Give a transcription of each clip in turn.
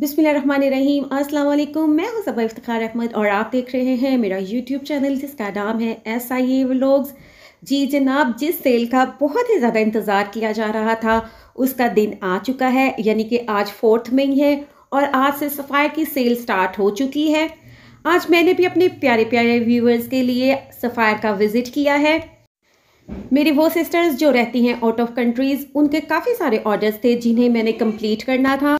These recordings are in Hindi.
बिसमीम अस्सलाम मैं हूं सबा इफ्तार अहमद और आप देख रहे हैं मेरा यूट्यूब चैनल जिसका नाम है एस आई ए व्लॉग्स जी जनाब जिस सेल का बहुत ही ज़्यादा इंतज़ार किया जा रहा था उसका दिन आ चुका है यानी कि आज फोर्थ में ही है और आज से सफ़ायर की सेल स्टार्ट हो चुकी है आज मैंने भी अपने प्यारे प्यारे व्यूवर्स के लिए सफ़ायर का विज़िट किया है मेरी वो सिस्टर्स जो रहती हैं आउट ऑफ कंट्रीज़ उनके काफ़ी सारे ऑर्डर्स थे जिन्हें मैंने कंप्लीट करना था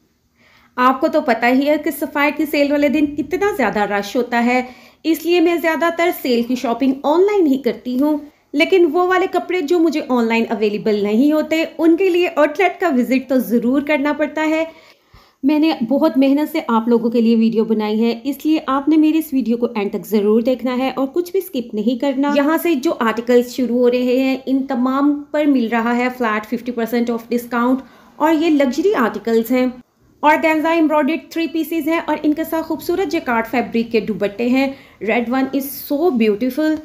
आपको तो पता ही है कि सफ़ाई की सेल वाले दिन कितना ज़्यादा रश होता है इसलिए मैं ज़्यादातर सेल की शॉपिंग ऑनलाइन ही करती हूँ लेकिन वो वाले कपड़े जो मुझे ऑनलाइन अवेलेबल नहीं होते उनके लिए आउटलेट का विज़िट तो ज़रूर करना पड़ता है मैंने बहुत मेहनत से आप लोगों के लिए वीडियो बनाई है इसलिए आपने मेरी इस वीडियो को एंड तक ज़रूर देखना है और कुछ भी स्किप नहीं करना यहाँ से जो आर्टिकल्स शुरू हो रहे हैं इन तमाम पर मिल रहा है फ्लैट 50% ऑफ डिस्काउंट और ये लग्जरी आर्टिकल्स हैं और गेंजा एम्ब्रॉयडेड थ्री पीसेज हैं और इनके साथ खूबसूरत कार्ड फैब्रिक के दुबट्टे हैं red one is so beautiful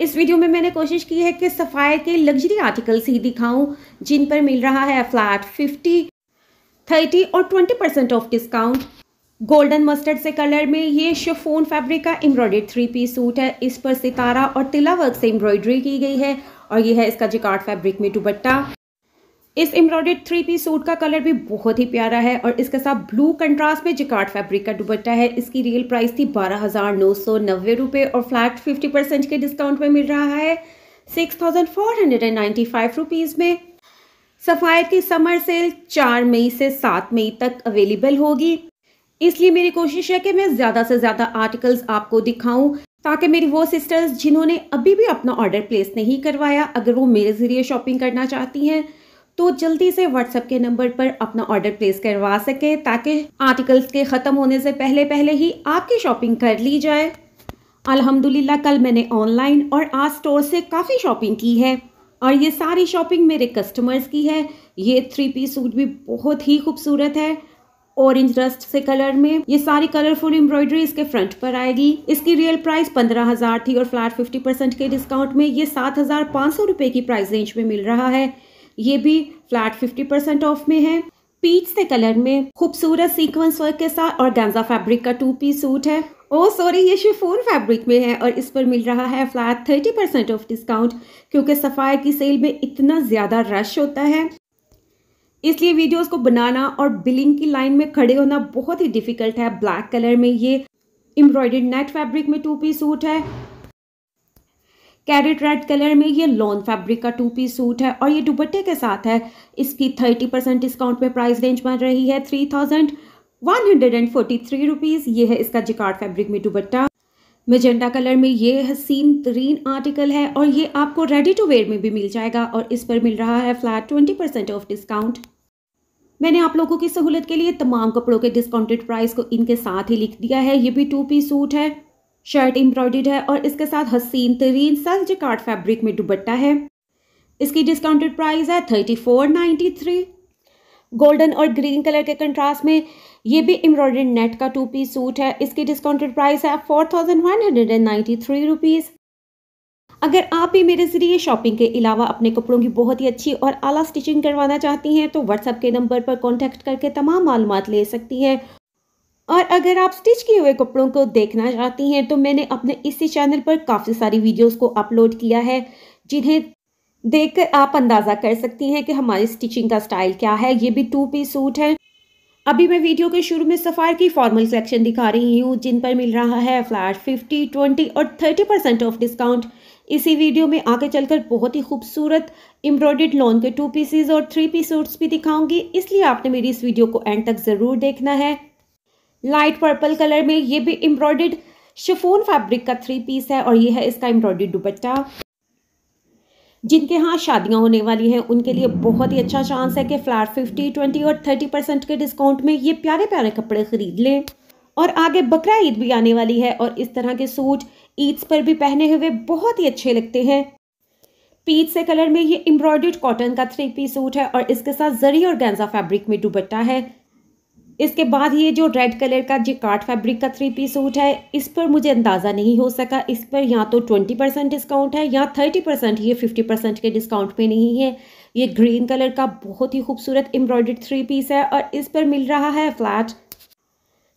इस वीडियो में मैंने कोशिश की है कि सफ़ायर के लग्जरी आर्टिकल्स ही दिखाऊं जिन पर मिल रहा है फ्लैट 50, 30 और 20 percent off discount golden mustard से कलर में ये शोफोन फैब्रिक का एम्ब्रॉयड थ्री पीस सूट है इस पर सितारा और तिला वर्क से एम्ब्रॉयडरी की गई है और ये है इसका जिकार्ड फैब्रिक में दुबट्टा इस एम्ब्रॉयडर्ड थ्री पीस सूट का कलर भी बहुत ही प्यारा है और इसके साथ ब्लू कंट्रास्ट में जिकार्ड फैब्रिक का दुबट्टा है इसकी रियल प्राइस थी बारह हज़ार नौ सौ नब्बे रुपये और फ्लैट फिफ्टी परसेंट के डिस्काउंट में मिल रहा है six thousand four hundred and ninety five rupees में सफ़ायर की समर सेल चार मई से सात मई तक अवेलेबल होगी इसलिए मेरी कोशिश है कि मैं ज़्यादा से ज़्यादा आर्टिकल्स आपको दिखाऊं ताकि मेरी वो सिस्टर्स जिन्होंने अभी भी अपना ऑर्डर प्लेस नहीं करवाया अगर वो मेरे ज़रिए शॉपिंग करना चाहती हैं तो जल्दी से व्हाट्सएप के नंबर पर अपना ऑर्डर प्लेस करवा सकें ताकि आर्टिकल्स के ख़त्म होने से पहले पहले ही आपकी शॉपिंग कर ली जाए अल्हम्दुलिल्लाह कल मैंने ऑनलाइन और आज स्टोर से काफ़ी शॉपिंग की है और ये सारी शॉपिंग मेरे कस्टमर्स की है ये थ्री पीस सूट भी बहुत ही खूबसूरत है ऑरेंज रस्ट से कलर में ये सारी कलरफुल एम्ब्रॉयडरी इसके फ्रंट पर आएगी इसकी रियल प्राइस पंद्रह हज़ार थी और फ्लैट फिफ्टी परसेंट के डिस्काउंट में ये सात हज़ार पाँच सौ रुपये की प्राइस रेंज में मिल रहा है ये भी फ्लैट फिफ्टी परसेंट ऑफ में है पीच से कलर में खूबसूरत सीक्वेंस वर्क के साथ और गैंजा फैब्रिक का टू पीस सूट है ओ oh, सॉरी ये शिफोन फैब्रिक में है और इस पर मिल रहा है flat thirty percent off discount क्योंकि सफाई की सेल में इतना ज़्यादा रश होता है इसलिए वीडियोस को बनाना और बिलिंग की लाइन में खड़े होना बहुत ही डिफ़िकल्ट है ब्लैक कलर में ये एम्ब्रॉयडर्ड नेट फैब्रिक में टू पीस सूट है कैरेट रेड कलर में ये लॉन फैब्रिक का टू पीस सूट है और ये दुबट्टे के साथ है इसकी थर्टी परसेंट डिस्काउंट में प्राइस रेंज बन रही है three thousand one hundred and forty three rupees ये है इसका जिकार्ड फैब्रिक में दुबट्टा मेजेंडा कलर में ये हसीन तरीन आर्टिकल है और ये आपको रेडी टू वेयर में भी मिल जाएगा और इस पर मिल रहा है flat twenty percent off discount मैंने आप लोगों की सहूलत के लिए तमाम कपड़ों के डिस्काउंटेड प्राइस को इनके साथ ही लिख दिया है ये भी टू पीस सूट है शर्ट एम्ब्रॉयडेड है और इसके साथ हसीन तरीन सल्ज कार्ड फैब्रिक में दुबट्टा है इसकी डिस्काउंटेड प्राइस है thirty four ninety three golden और ग्रीन कलर के कंट्रास्ट में ये भी एम्ब्रॉयडेड नेट का टू पीस सूट है इसकी डिस्काउंटेड प्राइस है four thousand one hundred and ninety three rupees अगर आप भी मेरे ज़रिए शॉपिंग के अलावा अपने कपड़ों की बहुत ही अच्छी और आला स्टिचिंग करवाना चाहती हैं तो व्हाट्सएप के नंबर पर कॉन्टैक्ट करके तमाम मालूम ले सकती हैं और अगर आप स्टिच किए हुए कपड़ों को देखना चाहती हैं तो मैंने अपने इसी चैनल पर काफ़ी सारी वीडियोस को अपलोड किया है जिन्हें देखकर आप अंदाज़ा कर सकती हैं कि हमारी स्टिचिंग का स्टाइल क्या है ये भी टू पीस सूट है अभी मैं वीडियो के शुरू में सफ़ार की फॉर्मल कलेक्शन दिखा रही हूँ जिन पर मिल रहा है फ्लैट फिफ्टी ट्वेंटी और थर्टी परसेंट ऑफ डिस्काउंट इसी वीडियो में आगे चलकर बहुत ही खूबसूरत एम्ब्रॉयड लॉन के टू पीसीज और थ्री पीस सूट्स भी दिखाऊंगी इसलिए आपने मेरी इस वीडियो को एंड तक ज़रूर देखना है लाइट पर्पल कलर में ये भी एम्ब्रॉयड शिफोन फैब्रिक का थ्री पीस है और ये है इसका एम्ब्रॉयडर्ड दुपट्टा जिनके यहाँ शादियाँ होने वाली हैं उनके लिए बहुत ही अच्छा चांस है कि फ्लैट फिफ्टी ट्वेंटी और थर्टी परसेंट के डिस्काउंट में ये प्यारे प्यारे कपड़े ख़रीद लें और आगे बकरा ईद भी आने वाली है और इस तरह के सूट ईद्स पर भी पहने हुए बहुत ही अच्छे लगते हैं पीच से कलर में ये एम्ब्रॉयड कॉटन का थ्री पीस सूट है और इसके साथ जरी और गेंजा फैब्रिक में दुपट्टा है इसके बाद ये जो रेड कलर का जो कार्ड फैब्रिक का थ्री पीस सूट है इस पर मुझे अंदाज़ा नहीं हो सका इस पर या तो ट्वेंटी परसेंट डिस्काउंट है या थर्टी परसेंट ये फिफ्टी परसेंट के डिस्काउंट पे नहीं है ये ग्रीन कलर का बहुत ही खूबसूरत एम्ब्रॉयड थ्री पीस है और इस पर मिल रहा है flat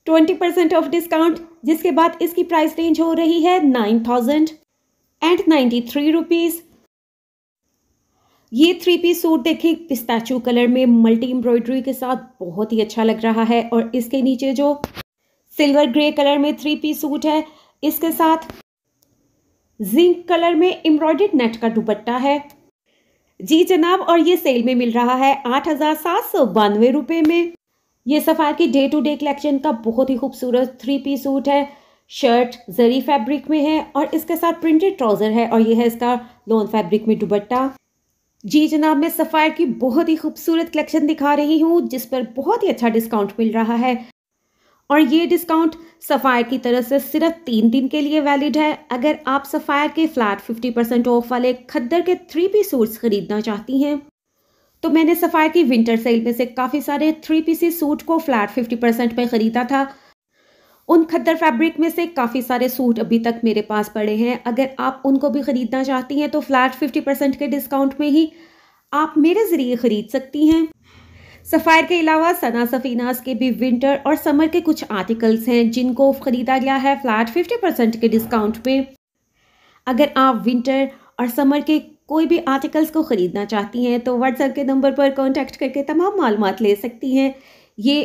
twenty percent off discount जिसके बाद इसकी प्राइस रेंज हो रही है nine thousand and ninety three rupees ये थ्री पीस सूट देखें पिस्ताचू कलर में मल्टी एम्ब्रॉयडरी के साथ बहुत ही अच्छा लग रहा है और इसके नीचे जो सिल्वर ग्रे कलर में थ्री पीस सूट है इसके साथ जिंक कलर में एम्ब्रॉयडर्ड नेट का दुपट्टा है जी जनाब और ये सेल में मिल रहा है आठ हज़ार सात सौ बानवे रुपये में ये सफ़ार की डे टू डे कलेक्शन का बहुत ही खूबसूरत थ्री पीस सूट है शर्ट जरी फैब्रिक में है और इसके साथ प्रिंटेड ट्राउज़र है और ये है इसका लॉन फैब्रिक में दुपट्टा जी जनाब मैं सफ़ायर की बहुत ही खूबसूरत कलेक्शन दिखा रही हूँ जिस पर बहुत ही अच्छा डिस्काउंट मिल रहा है और ये डिस्काउंट सफ़ायर की तरफ से सिर्फ तीन दिन के लिए वैलिड है अगर आप सफ़ायर के फ्लैट 50 परसेंट ऑफ वाले खद्दर के थ्री पी सूट्स खरीदना चाहती हैं तो मैंने सफ़ायर की विंटर सेल में से काफ़ी सारे थ्री पी सी सूट को फ्लैट फिफ्टी परसेंट में ख़रीदा था उन खद्दर फैब्रिक में से काफ़ी सारे सूट अभी तक मेरे पास पड़े हैं अगर आप उनको भी ख़रीदना चाहती हैं तो फ्लैट फिफ्टी परसेंट के डिस्काउंट में ही आप मेरे ज़रिए ख़रीद सकती हैं सफ़ायर के अलावा सना सफ़ीनास के भी विंटर और समर के कुछ आर्टिकल्स हैं जिनको ख़रीदा गया है फ्लैट फिफ्टी परसेंट के डिस्काउंट में अगर आप विंटर और समर के कोई भी आर्टिकल्स को ख़रीदना चाहती हैं तो व्हाट्सएप के नंबर पर कॉन्टैक्ट करके तमाम मालूम ले सकती हैं ये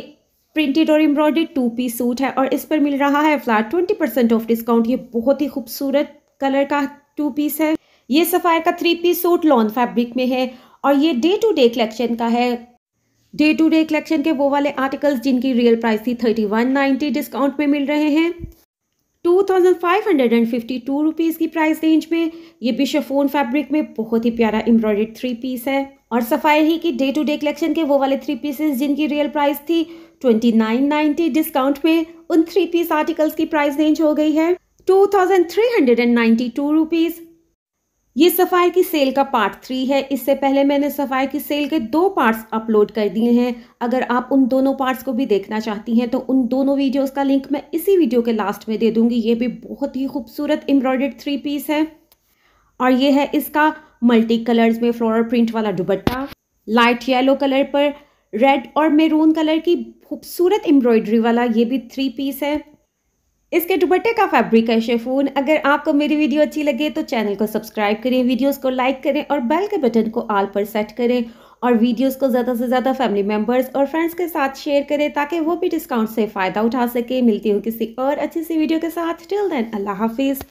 प्रिंटेड और एम्ब्रॉयडेड टू पीस सूट है और इस पर मिल रहा है flat twenty percent off discount ये बहुत ही खूबसूरत कलर का टू पीस है ये सफ़ायर का three piece suit lawn fabric में है और ये डे टू डे कलेक्शन का है डे टू डे कलेक्शन के वो वाले आर्टिकल्स जिनकी रियल प्राइस थी थर्टी वन नाइन्टी डिस्काउंट में मिल रहे हैं two thousand five hundred and fifty two rupees की प्राइस रेंज में ये बिशफोन फैब्रिक में बहुत ही प्यारा एम्ब्रॉयड थ्री पीस है और सफ़ायर ही की डे टू डे कलेक्शन के वो वाले थ्री पीसेस जिनकी रियल प्राइस थी ट्वेंटी नाइन नाइन्टी डिस्काउंट में उन थ्री पीस आर्टिकल्स की प्राइस रेंज हो गई है two thousand three hundred and ninety two rupees ये सफ़ायर की सेल का पार्ट थ्री है इससे पहले मैंने सफ़ायर की सेल के दो पार्ट्स अपलोड कर दिए हैं अगर आप उन दोनों पार्ट्स को भी देखना चाहती हैं तो उन दोनों वीडियोस का लिंक मैं इसी वीडियो के लास्ट में दे दूंगी ये भी बहुत ही खूबसूरत एम्ब्रॉयडर्ड थ्री पीस है और ये है इसका मल्टी कलर्स में फ्लोरल प्रिंट वाला दुबट्टा लाइट येलो कलर पर रेड और मेरून कलर की खूबसूरत एम्ब्रॉयडरी वाला ये भी थ्री पीस है इसके दुबट्टे का फैब्रिक है शेफून अगर आपको मेरी वीडियो अच्छी लगे तो चैनल को सब्सक्राइब करें वीडियोस को लाइक करें और बेल के बटन को आल पर सेट करें और वीडियोस को ज़्यादा से ज़्यादा फैमिली मेम्बर्स और फ्रेंड्स के साथ शेयर करें ताकि वो भी डिस्काउंट से फ़ायदा उठा सके मिलती हूँ किसी और अच्छी सी वीडियो के साथ टिल देन अल्लाह हाफिज़